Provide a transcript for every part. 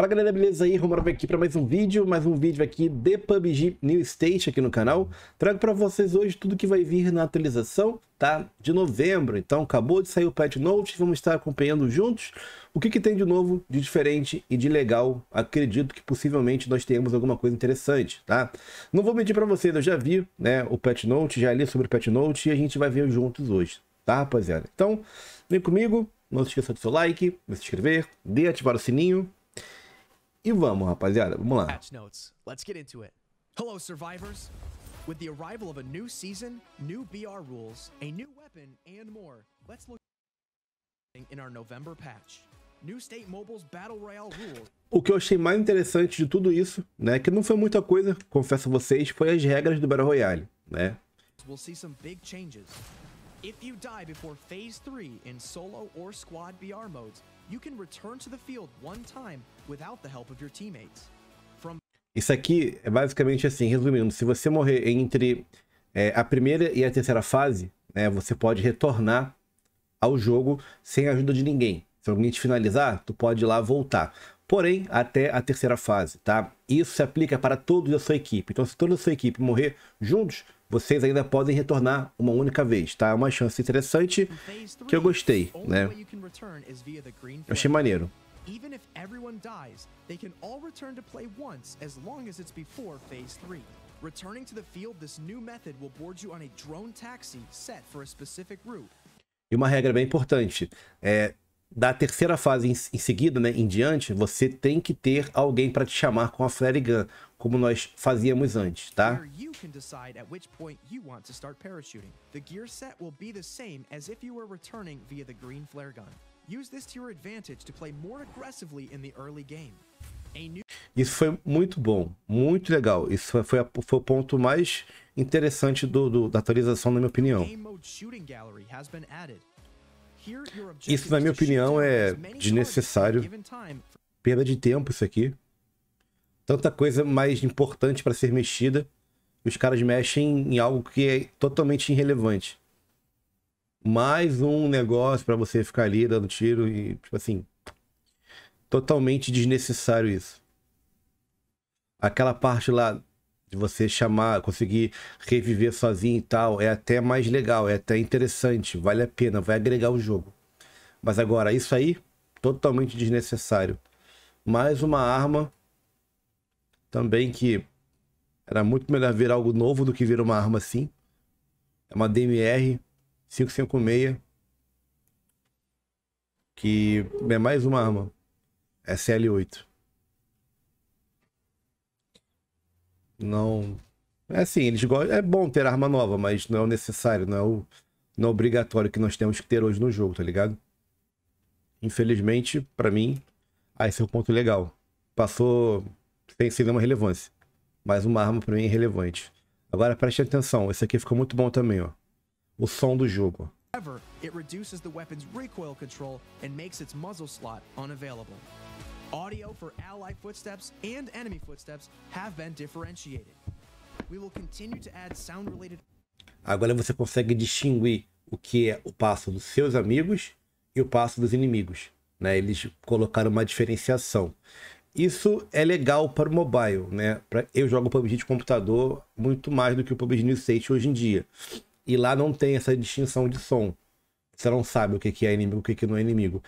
Fala galera, beleza aí? Romero aqui para mais um vídeo, mais um vídeo aqui de PUBG New State aqui no canal. Trago para vocês hoje tudo que vai vir na atualização, tá? De novembro, então acabou de sair o patch note, vamos estar acompanhando juntos o que, que tem de novo, de diferente e de legal. Acredito que possivelmente nós tenhamos alguma coisa interessante, tá? Não vou mentir para vocês, eu já vi né, o patch note, já li sobre o patch note e a gente vai ver juntos hoje, tá rapaziada? Então, vem comigo, não se esqueça do seu like, de se inscrever, de ativar o sininho e vamos, rapaziada, vamos lá. Patch notes. Let's get into it. Hello, survivors. With the arrival of a new season, new BR rules, a new weapon, and more, let's look in our November patch. New State Mobile's Battle Royale rules. O que eu achei mais interessante de tudo isso, né, que não foi muita coisa, confesso a vocês, foi as regras do Battle Royale, né? We'll see some big changes. If you die before Phase 3 in solo or squad BR modes, you return to the field one time without the help of your teammates. From... Isso aqui é basicamente assim, resumindo, se você morrer entre é, a primeira e a terceira fase, né, você pode retornar ao jogo sem a ajuda de ninguém. Se alguém te finalizar, tu pode ir lá voltar porém até a terceira fase, tá? Isso se aplica para toda a sua equipe. Então, se toda a sua equipe morrer juntos, vocês ainda podem retornar uma única vez, tá? É uma chance interessante que eu gostei, né? Eu achei maneiro. Even if everyone dies, they can all return to play once as long as it's before phase 3. Returning to the field, this new method will board you on a drone taxi set for a specific route. E uma regra bem importante, é, da terceira fase em, em, seguida, né, em diante, você tem que ter alguém para te chamar com a Flare Gun, como nós fazíamos antes, tá? The gear set will be the same as if you were returning via the green flare gun. Use this to your advantage to play more aggressively in the early game. Isso foi muito bom, muito legal. Isso foi, foi, a, foi o ponto mais interessante do, do, da atualização, na minha opinião. Game mode shooting gallery has been added. Isso, na minha opinião, é desnecessário. Perda de tempo isso aqui. Tanta coisa mais importante para ser mexida. E os caras mexem em algo que é totalmente irrelevante. Mais um negócio para você ficar ali dando tiro e, tipo assim. Totalmente desnecessário isso. Aquela parte lá de você chamar, conseguir reviver sozinho e tal, é até mais legal, é até interessante, vale a pena, vai agregar o jogo. Mas agora, isso aí, totalmente desnecessário. Mais uma arma também que era muito melhor ver algo novo do que ver uma arma assim. É uma DMR 556 que é mais uma arma SL8. Não. É assim, eles gostam. É bom ter arma nova, mas não é o necessário, não é o não é obrigatório que nós temos que ter hoje no jogo, tá ligado? Infelizmente, para mim, aí ah, esse é o ponto legal. Passou sem ser nenhuma relevância. Mas uma arma para mim é irrelevante. Agora preste atenção, esse aqui ficou muito bom também, ó. O som do jogo. However, it reduces the weapon's recoil control and makes its muzzle slot unavailable. Audio for ally footsteps and enemy footsteps have been differentiated. We will continue to add sound related Agora você consegue distinguir o que é o passo dos seus amigos e o passo dos inimigos, né? Eles colocaram uma diferenciação. Isso é legal para o mobile, né? Eu jogo PUBG de computador muito mais do que o PUBG New State hoje em dia. E lá não tem essa distinção de som. Você não sabe o que é inimigo, o que não é inimigo.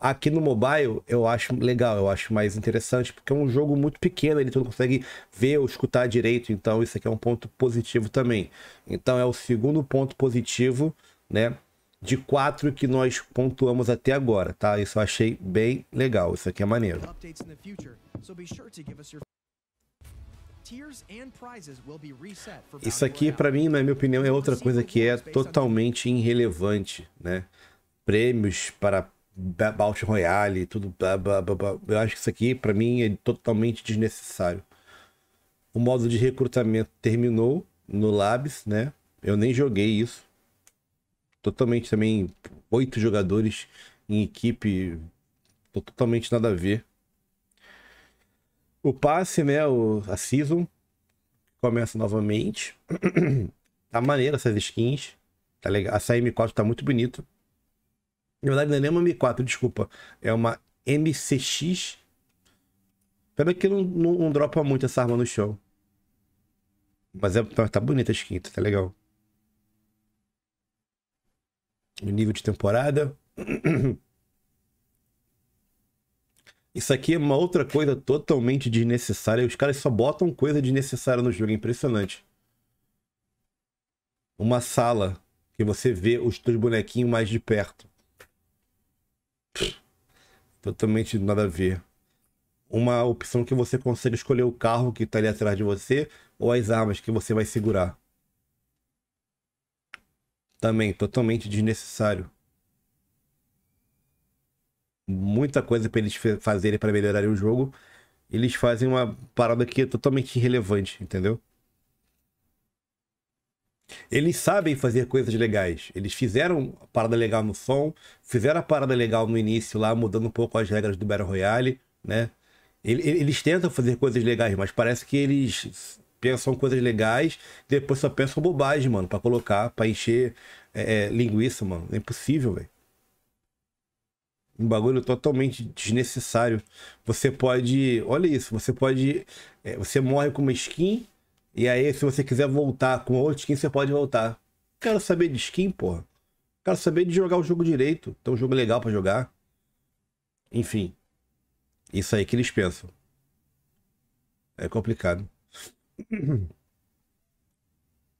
Aqui no mobile eu acho legal, eu acho mais interessante, porque é um jogo muito pequeno, ele tu não consegue ver ou escutar direito, então isso aqui é um ponto positivo também. Então é o segundo ponto positivo, né? De quatro que nós pontuamos até agora, tá? Isso eu achei bem legal, isso aqui é maneiro. Isso aqui, para mim, na minha opinião, é outra coisa que é totalmente irrelevante, né? Prêmios para Battle Royale, tudo blá, blá, blá, blá. Eu acho que isso aqui, para mim, é totalmente desnecessário. O modo de recrutamento terminou no Labs, né? Eu nem joguei isso. Totalmente também, oito jogadores em equipe, totalmente nada a ver. O passe, né? O, a season começa novamente. tá maneiro essas skins. Tá legal. Essa M4 tá muito bonita. Na verdade, não é nem uma M4, desculpa. É uma MCX. Pena que não, não, não dropa muito essa arma no chão. Mas é, tá, tá bonita a skin, tá legal. O nível de temporada. Isso aqui é uma outra coisa totalmente desnecessária. Os caras só botam coisa desnecessária no jogo, é impressionante. Uma sala que você vê os dois bonequinhos mais de perto. Totalmente nada a ver. Uma opção que você consegue escolher o carro que está ali atrás de você ou as armas que você vai segurar. Também totalmente desnecessário muita coisa para eles fazerem para melhorar o jogo. Eles fazem uma parada que é totalmente irrelevante, entendeu? Eles sabem fazer coisas legais. Eles fizeram a parada legal no som, fizeram a parada legal no início lá, mudando um pouco as regras do Battle Royale, né? Eles tentam fazer coisas legais, mas parece que eles pensam coisas legais, depois só pensam bobagem, mano, para colocar, para encher é, é, linguiça, mano. É impossível, velho. Um bagulho totalmente desnecessário. Você pode. Olha isso, você pode. É, você morre com uma skin. E aí, se você quiser voltar com outra skin, você pode voltar. Quero saber de skin, porra. Quero saber de jogar o jogo direito. Tem um jogo legal para jogar. Enfim. Isso aí que eles pensam. É complicado.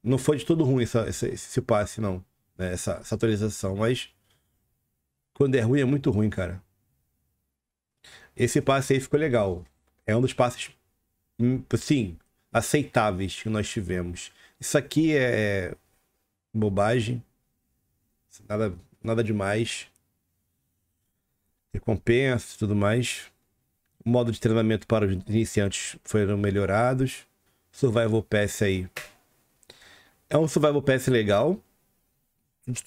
Não foi de todo ruim essa, esse, esse passe, não. Né, essa, essa atualização, mas quando é ruim, é muito ruim, cara. Esse passe aí ficou legal. É um dos passes, hum, sim, aceitáveis que nós tivemos. Isso aqui é bobagem. Nada, nada demais. Recompensa e tudo mais. O modo de treinamento para os iniciantes foram melhorados. Survival Pass aí. É um Survival Pass legal.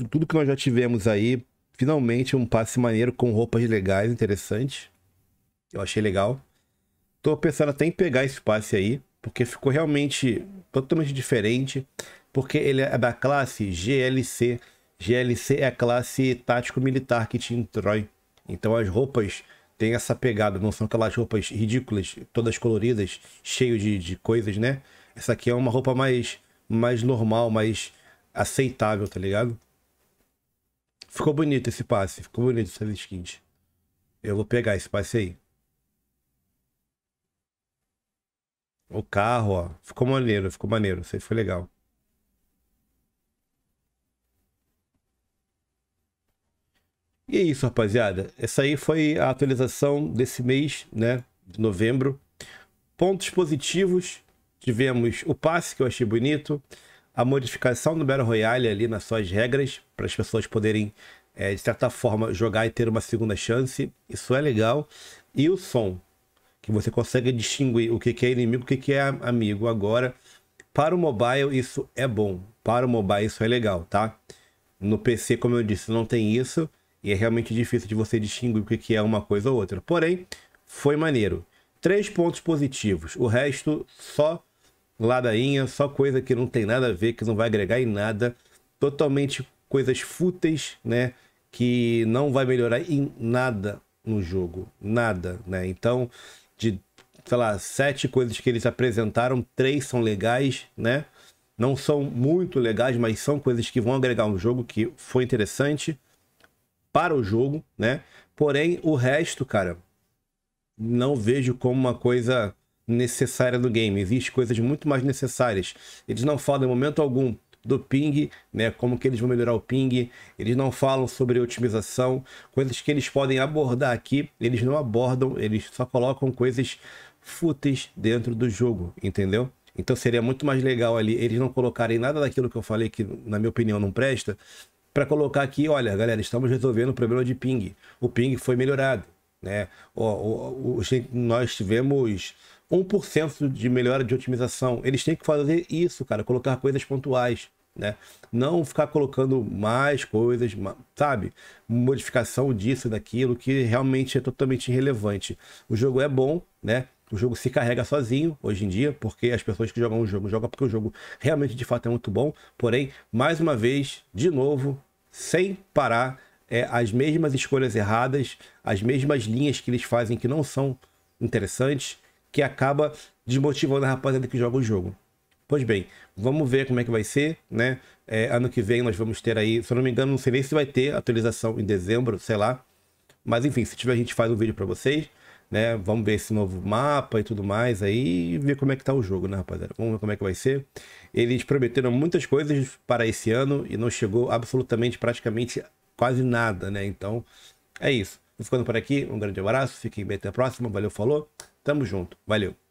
Tudo que nós já tivemos aí Finalmente um passe maneiro com roupas legais, interessante. Eu achei legal. Tô pensando até em pegar esse passe aí, porque ficou realmente totalmente diferente. Porque ele é da classe GLC. GLC é a classe tático-militar que te Troy. Então as roupas têm essa pegada, não são aquelas roupas ridículas, todas coloridas, cheio de, de coisas, né? Essa aqui é uma roupa mais, mais normal, mais aceitável, tá ligado? Ficou bonito esse passe. Ficou bonito essas skins. Eu vou pegar esse passe aí. O carro, ó. Ficou maneiro, ficou maneiro. Isso aí foi legal. E é isso, rapaziada. Essa aí foi a atualização desse mês, né? De novembro. Pontos positivos. Tivemos o passe, que eu achei bonito a modificação do Battle Royale ali nas suas regras, para as pessoas poderem, é, de certa forma, jogar e ter uma segunda chance. Isso é legal. E o som, que você consegue distinguir o que, é inimigo e o que, é amigo agora. Para o mobile, isso é bom. Para o mobile, isso é legal, tá? No PC, como eu disse, não tem isso. E é realmente difícil de você distinguir o que é uma coisa ou outra. Porém, foi maneiro. Três pontos positivos. O resto, só ladainha, só coisa que não tem nada a ver, que não vai agregar em nada, totalmente coisas fúteis, né? Que não vai melhorar em nada no jogo, nada, né? Então, de, sei lá, sete coisas que eles apresentaram, três são legais, né? Não são muito legais, mas são coisas que vão agregar um jogo que foi interessante para o jogo, né? Porém, o resto, cara, não vejo como uma coisa necessária no game. Existem coisas muito mais necessárias. Eles não falam em momento algum do ping, né? Como que eles vão melhorar o ping? Eles não falam sobre otimização, coisas que eles podem abordar aqui, eles não abordam, eles só colocam coisas fúteis dentro do jogo, entendeu? Então seria muito mais legal ali eles não colocarem nada daquilo que eu falei que na minha opinião não presta, para colocar aqui, olha, galera, estamos resolvendo o problema de ping. O ping foi melhorado, né? O, o, o nós tivemos 1% de melhora de otimização. Eles têm que fazer isso, cara, colocar coisas pontuais, né? Não ficar colocando mais coisas, sabe? Modificação disso, daquilo, que realmente é totalmente irrelevante. O jogo é bom, né? O jogo se carrega sozinho hoje em dia, porque as pessoas que jogam o jogo jogam porque o jogo realmente de fato é muito bom. Porém, mais uma vez, de novo, sem parar, é, as mesmas escolhas erradas, as mesmas linhas que eles fazem que não são interessantes que acaba desmotivando a rapaziada que joga o jogo. Pois bem, vamos ver como é que vai ser, né? É, ano que vem nós vamos ter aí, se eu não me engano, não sei nem se vai ter atualização em dezembro, sei lá. Mas enfim, se tiver a gente faz um vídeo para vocês, né? Vamos ver esse novo mapa e tudo mais aí e ver como é que tá o jogo, né, rapaziada? Vamos ver como é que vai ser. Eles prometeram muitas coisas para esse ano e não chegou absolutamente, praticamente quase nada, né? Então, é isso. Vou ficando por aqui, um grande abraço, fiquem bem, até a próxima, valeu, falou! Tamo junto. Valeu.